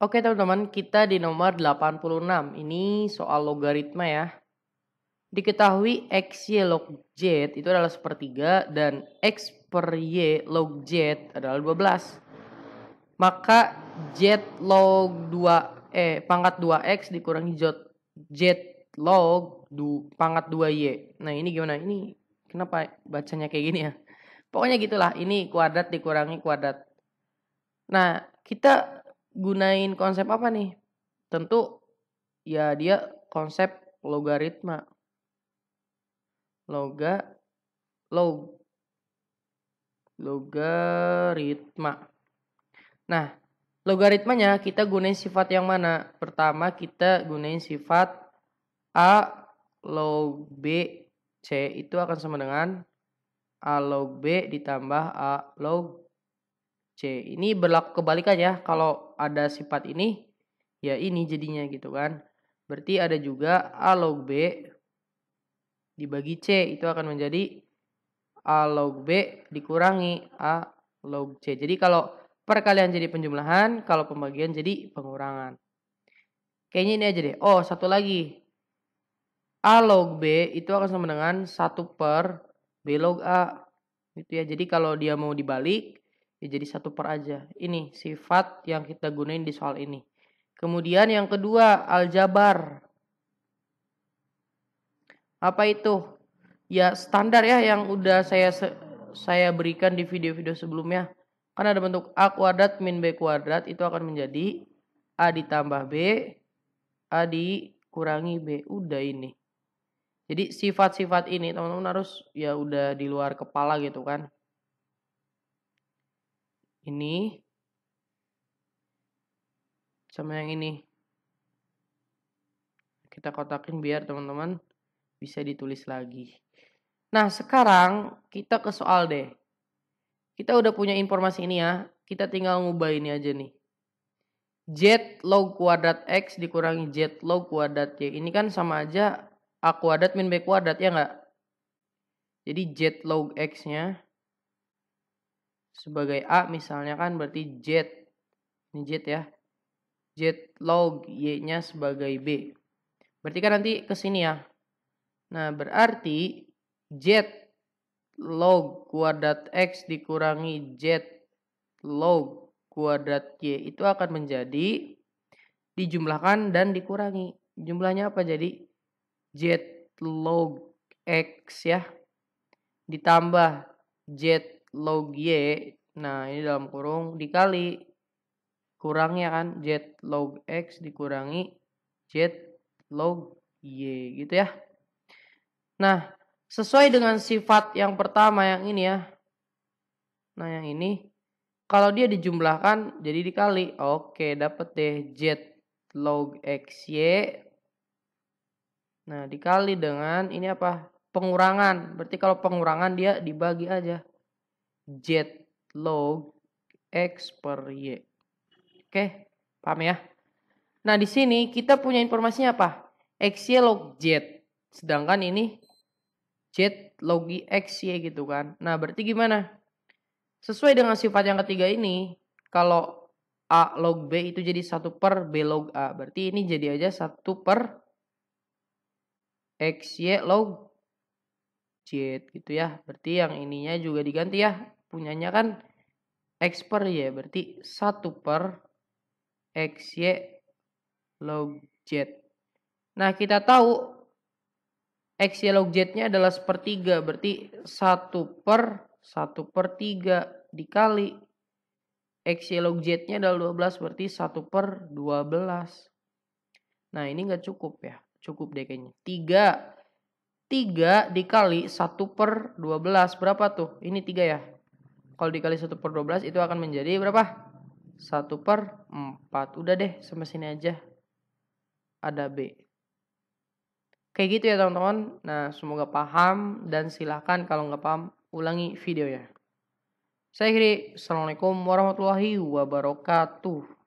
Oke teman-teman, kita di nomor 86. Ini soal logaritma ya. Diketahui x y log z itu adalah sepertiga dan x per y log z adalah 12. Maka z log 2 eh pangkat 2x dikurangi z z log 2 pangkat 2y. Nah, ini gimana? Ini kenapa bacanya kayak gini ya? Pokoknya gitulah, ini kuadrat dikurangi kuadrat. Nah, kita gunain konsep apa nih? Tentu ya dia konsep logaritma. Loga log logaritma. Nah, logaritmanya kita gunain sifat yang mana? Pertama kita gunain sifat A log B C itu akan sama dengan A log B ditambah A log C. Ini berlaku kebalikan ya. Kalau ada sifat ini, ya ini jadinya gitu kan. Berarti ada juga A log B dibagi C. Itu akan menjadi A log B dikurangi A log C. Jadi kalau perkalian jadi penjumlahan, kalau pembagian jadi pengurangan. Kayaknya ini aja deh. Oh, satu lagi. A log B itu akan sama dengan 1 per B log A. Itu ya. Jadi kalau dia mau dibalik, ya jadi satu per aja ini sifat yang kita gunain di soal ini kemudian yang kedua aljabar apa itu ya standar ya yang udah saya saya berikan di video-video sebelumnya kan ada bentuk a kuadrat min b kuadrat itu akan menjadi a ditambah b a dikurangi b udah ini jadi sifat-sifat ini teman-teman harus ya udah di luar kepala gitu kan ini sama yang ini kita kotakin biar teman-teman bisa ditulis lagi nah sekarang kita ke soal deh kita udah punya informasi ini ya kita tinggal ngubah ini aja nih z log kuadrat x dikurangi z log kuadrat y ini kan sama aja a kuadrat min b kuadrat ya enggak jadi z log x nya sebagai A misalnya kan berarti jet. Ini jet ya. Jet log Y-nya sebagai B. Berarti kan nanti ke sini ya. Nah, berarti jet log kuadrat X dikurangi jet log kuadrat Y itu akan menjadi dijumlahkan dan dikurangi. Jumlahnya apa jadi? jet log X ya. Ditambah jet log Y. Nah, ini dalam kurung dikali kurangnya kan Z log X dikurangi Z log Y gitu ya. Nah, sesuai dengan sifat yang pertama yang ini ya. Nah, yang ini kalau dia dijumlahkan jadi dikali. Oke, dapet deh Z log x y. Nah, dikali dengan ini apa? Pengurangan. Berarti kalau pengurangan dia dibagi aja. Z log X per Y. Oke, paham ya? Nah, di sini kita punya informasinya apa? X y log Z. Sedangkan ini Z log x y gitu kan. Nah, berarti gimana? Sesuai dengan sifat yang ketiga ini, kalau A log B itu jadi 1 per B log A. Berarti ini jadi aja 1 per x y log Z gitu ya. Berarti yang ininya juga diganti ya punyanya kan ya, X per Y berarti 1 per XY log Z. Nah kita tahu XY log Z-nya adalah sepertiga berarti 1 per 1 per 3 dikali XY log Z-nya adalah 12 berarti 1 per 12. Nah ini nggak cukup ya. Cukup deh kayaknya. 3 3 dikali 1 per 12. Berapa tuh? Ini 3 ya kalau dikali 1 per 12 itu akan menjadi berapa? 1 per 4. Udah deh, sampai sini aja. Ada B. Kayak gitu ya teman-teman. Nah, semoga paham dan silahkan kalau nggak paham ulangi videonya. Saya akhiri. Assalamualaikum warahmatullahi wabarakatuh.